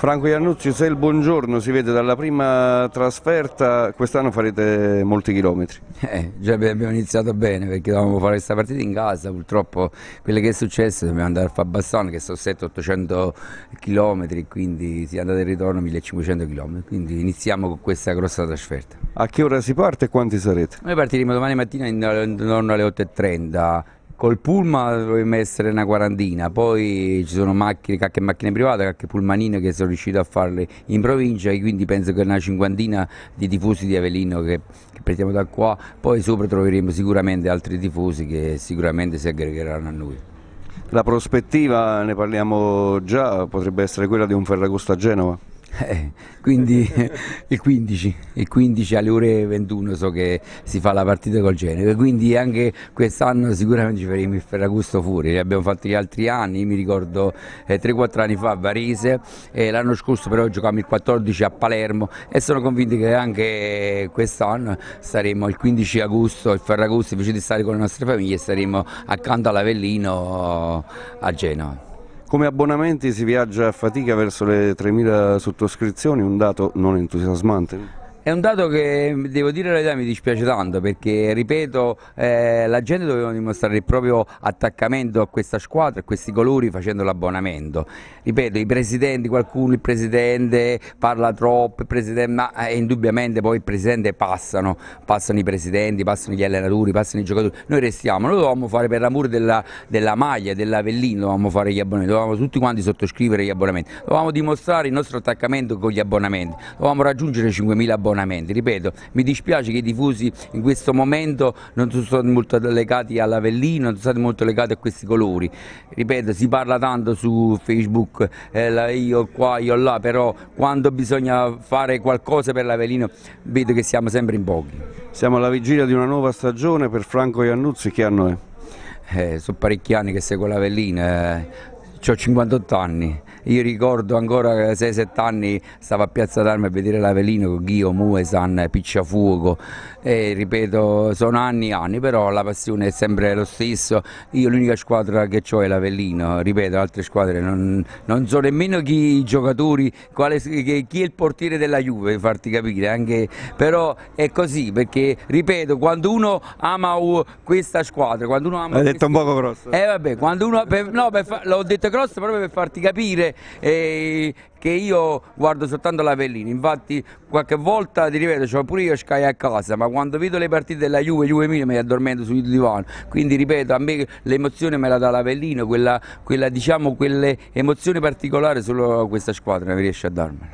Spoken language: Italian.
Franco Iannuzzi, se il buongiorno si vede dalla prima trasferta, quest'anno farete molti chilometri. Eh, già abbiamo iniziato bene perché dovevamo fare questa partita in casa, purtroppo quello che è successo dobbiamo andare a fare Bassano che sono 700-800 km, quindi si è andato in ritorno 1500 km, quindi iniziamo con questa grossa trasferta. A che ora si parte e quanti sarete? Noi partiremo domani mattina intorno alle 8.30 Col pullman dovremmo essere una quarantina, poi ci sono macchine, qualche macchina privata, qualche pullmanino che sono riuscito a farle in provincia e quindi penso che una cinquantina di tifosi di Avellino che, che prendiamo da qua, poi sopra troveremo sicuramente altri tifosi che sicuramente si aggregheranno a noi. La prospettiva, ne parliamo già, potrebbe essere quella di un Ferragosto a Genova? Eh, quindi il 15, il 15 alle ore 21 so che si fa la partita col Genova, quindi anche quest'anno sicuramente ci faremo il Ferragusto fuori, Li abbiamo fatti gli altri anni, mi ricordo eh, 3-4 anni fa a Varese, eh, l'anno scorso però giocavamo il 14 a Palermo e sono convinto che anche quest'anno saremo il 15 agosto, il Ferragusto, invece di stare con le nostre famiglie saremo accanto all'Avellino a Genova. Come abbonamenti si viaggia a fatica verso le 3.000 sottoscrizioni, un dato non entusiasmante? È un dato che devo dire la verità mi dispiace tanto perché ripeto eh, la gente doveva dimostrare il proprio attaccamento a questa squadra, a questi colori facendo l'abbonamento. Ripeto i presidenti, qualcuno il presidente parla troppo, presidente, ma eh, indubbiamente poi il presidente passano, passano i presidenti, passano gli allenatori, passano i giocatori. Noi restiamo, noi dovevamo fare per l'amore della, della maglia, dell'Avellino, dovevamo fare gli abbonamenti, dovevamo tutti quanti sottoscrivere gli abbonamenti, dovevamo dimostrare il nostro attaccamento con gli abbonamenti, dovevamo raggiungere 5.000 abbonamenti abbonamenti. Ripeto, mi dispiace che i tifosi in questo momento non sono stati molto legati all'Avellino, non sono stati molto legati a questi colori. Ripeto, si parla tanto su Facebook, eh, io qua, io là, però quando bisogna fare qualcosa per l'Avellino vedo che siamo sempre in pochi. Siamo alla vigilia di una nuova stagione per Franco Iannuzzi, che anno è? Eh, sono parecchi anni che seguo l'Avellino, eh, ho 58 anni io ricordo ancora 6-7 anni stavo a Piazza d'Arma a vedere l'Avelino con Ghio, Muesan, Picciafuoco e ripeto sono anni e anni però la passione è sempre lo stesso. Io l'unica squadra che ho è l'Avellino, ripeto altre squadre non, non so nemmeno chi i giocatori, quale, chi è il portiere della Juve per farti capire anche, però è così perché ripeto quando uno ama questa squadra, quando uno ama... L'hai detto un poco grosso. Eh vabbè, quando uno... Per, no, per, l'ho detto grosso proprio per farti capire e che io guardo soltanto la Pellini, infatti qualche volta ti ripeto, cioè pure io Sky a casa, ma quando vedo le partite della Juve, Juve Mille mi addormento sul divano, quindi ripeto, a me l'emozione me la dà la Pellino, quella, quella, diciamo, quelle emozioni particolari solo questa squadra ne riesce a darmela.